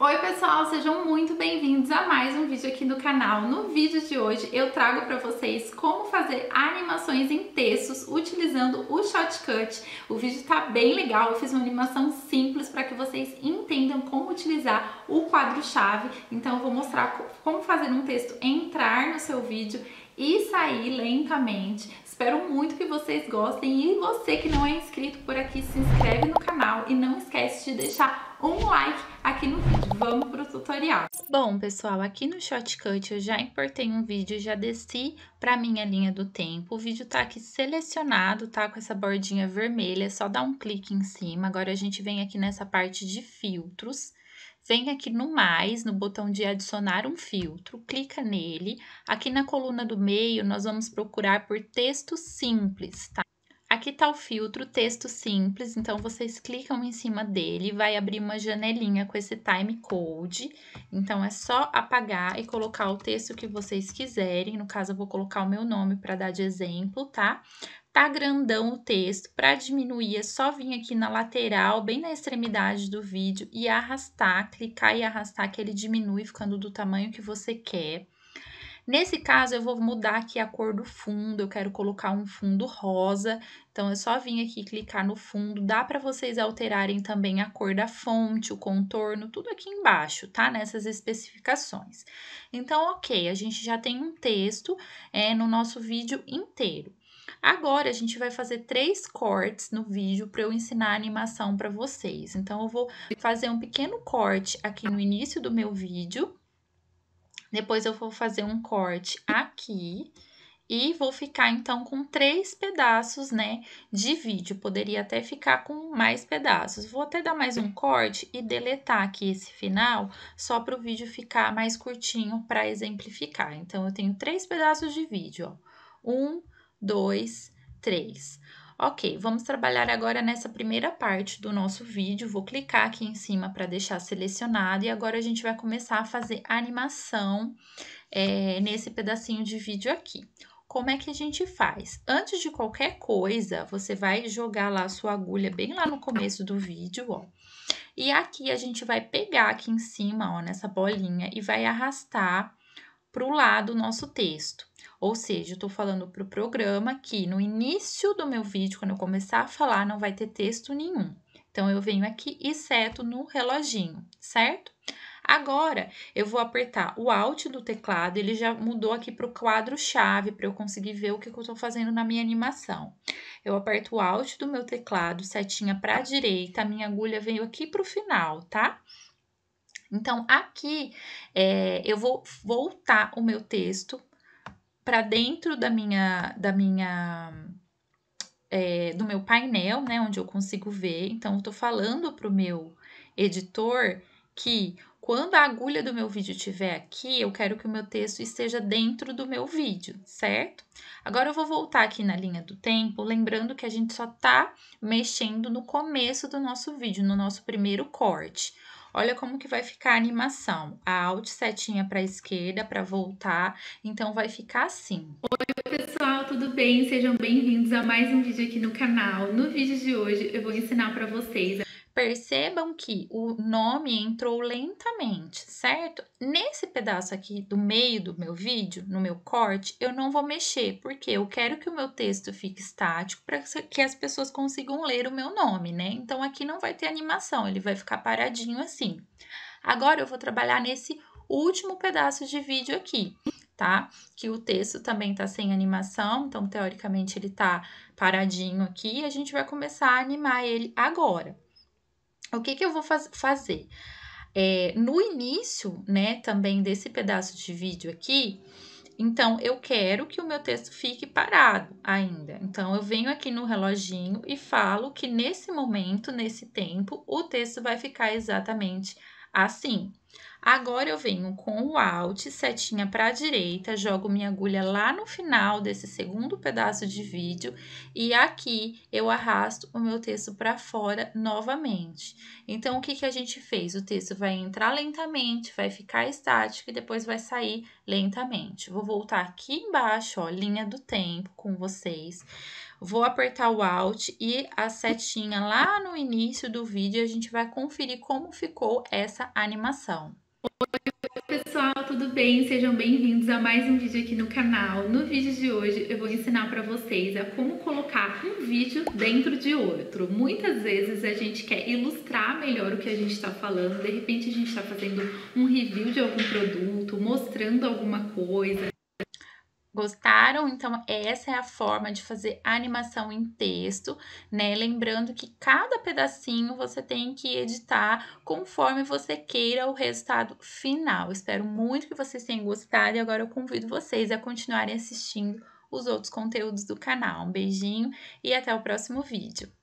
Oi pessoal, sejam muito bem-vindos a mais um vídeo aqui no canal. No vídeo de hoje eu trago para vocês como fazer animações em textos utilizando o Shotcut. O vídeo está bem legal, eu fiz uma animação simples para que vocês entendam como utilizar o quadro-chave. Então eu vou mostrar como fazer um texto entrar no seu vídeo e sair lentamente. Espero muito que vocês gostem e você que não é inscrito por aqui, se inscreve no canal e não esquece de deixar um like aqui no vídeo. Vamos pro tutorial. Bom, pessoal, aqui no Shotcut eu já importei um vídeo, já desci para minha linha do tempo. O vídeo tá aqui selecionado, tá com essa bordinha vermelha, é só dar um clique em cima. Agora a gente vem aqui nessa parte de filtros. Vem aqui no mais, no botão de adicionar um filtro, clica nele. Aqui na coluna do meio, nós vamos procurar por texto simples, tá? Aqui está o filtro texto simples, então vocês clicam em cima dele, vai abrir uma janelinha com esse time code. Então é só apagar e colocar o texto que vocês quiserem. No caso, eu vou colocar o meu nome para dar de exemplo, tá? tá grandão o texto, para diminuir é só vir aqui na lateral, bem na extremidade do vídeo e arrastar, clicar e arrastar que ele diminui ficando do tamanho que você quer. Nesse caso, eu vou mudar aqui a cor do fundo, eu quero colocar um fundo rosa, então é só vir aqui clicar no fundo, dá para vocês alterarem também a cor da fonte, o contorno, tudo aqui embaixo, tá? Nessas especificações. Então, ok, a gente já tem um texto é, no nosso vídeo inteiro. Agora a gente vai fazer três cortes no vídeo para eu ensinar a animação para vocês. Então eu vou fazer um pequeno corte aqui no início do meu vídeo. Depois eu vou fazer um corte aqui e vou ficar então com três pedaços, né, de vídeo. Poderia até ficar com mais pedaços. Vou até dar mais um corte e deletar aqui esse final, só para o vídeo ficar mais curtinho para exemplificar. Então eu tenho três pedaços de vídeo, ó. Um, dois, três, Ok, vamos trabalhar agora nessa primeira parte do nosso vídeo. Vou clicar aqui em cima para deixar selecionado e agora a gente vai começar a fazer a animação é, nesse pedacinho de vídeo aqui. Como é que a gente faz? Antes de qualquer coisa, você vai jogar lá a sua agulha bem lá no começo do vídeo, ó. E aqui a gente vai pegar aqui em cima, ó, nessa bolinha e vai arrastar para o lado nosso texto. Ou seja, eu estou falando para o programa que no início do meu vídeo, quando eu começar a falar, não vai ter texto nenhum. Então, eu venho aqui e seto no reloginho, certo? Agora, eu vou apertar o Alt do teclado, ele já mudou aqui para o quadro-chave, para eu conseguir ver o que, que eu estou fazendo na minha animação. Eu aperto o Alt do meu teclado, setinha para a direita, a minha agulha veio aqui para o final, tá? Tá? Então, aqui é, eu vou voltar o meu texto para dentro da minha, da minha, é, do meu painel, né, onde eu consigo ver. Então, eu estou falando para o meu editor que quando a agulha do meu vídeo estiver aqui, eu quero que o meu texto esteja dentro do meu vídeo, certo? Agora eu vou voltar aqui na linha do tempo, lembrando que a gente só está mexendo no começo do nosso vídeo, no nosso primeiro corte. Olha como que vai ficar a animação. A alt setinha para a esquerda para voltar, então vai ficar assim. Oi pessoal, tudo bem? Sejam bem-vindos a mais um vídeo aqui no canal. No vídeo de hoje eu vou ensinar para vocês Percebam que o nome entrou lentamente, certo? Nesse pedaço aqui do meio do meu vídeo, no meu corte, eu não vou mexer, porque eu quero que o meu texto fique estático para que as pessoas consigam ler o meu nome, né? Então, aqui não vai ter animação, ele vai ficar paradinho assim. Agora, eu vou trabalhar nesse último pedaço de vídeo aqui, tá? Que o texto também tá sem animação, então, teoricamente, ele tá paradinho aqui e a gente vai começar a animar ele agora. O que, que eu vou faz fazer? É, no início, né, também desse pedaço de vídeo aqui, então eu quero que o meu texto fique parado ainda. Então eu venho aqui no reloginho e falo que nesse momento, nesse tempo, o texto vai ficar exatamente assim. Agora eu venho com o Alt, setinha para a direita, jogo minha agulha lá no final desse segundo pedaço de vídeo e aqui eu arrasto o meu texto para fora novamente. Então, o que, que a gente fez? O texto vai entrar lentamente, vai ficar estático e depois vai sair lentamente. Vou voltar aqui embaixo, ó, linha do tempo com vocês vou apertar o Alt e a setinha lá no início do vídeo a gente vai conferir como ficou essa animação. Oi pessoal, tudo bem? Sejam bem-vindos a mais um vídeo aqui no canal. No vídeo de hoje eu vou ensinar para vocês a como colocar um vídeo dentro de outro. Muitas vezes a gente quer ilustrar melhor o que a gente está falando, de repente a gente está fazendo um review de algum produto, mostrando alguma coisa. Gostaram? Então, essa é a forma de fazer animação em texto, né? Lembrando que cada pedacinho você tem que editar conforme você queira o resultado final. Espero muito que vocês tenham gostado e agora eu convido vocês a continuarem assistindo os outros conteúdos do canal. Um beijinho e até o próximo vídeo.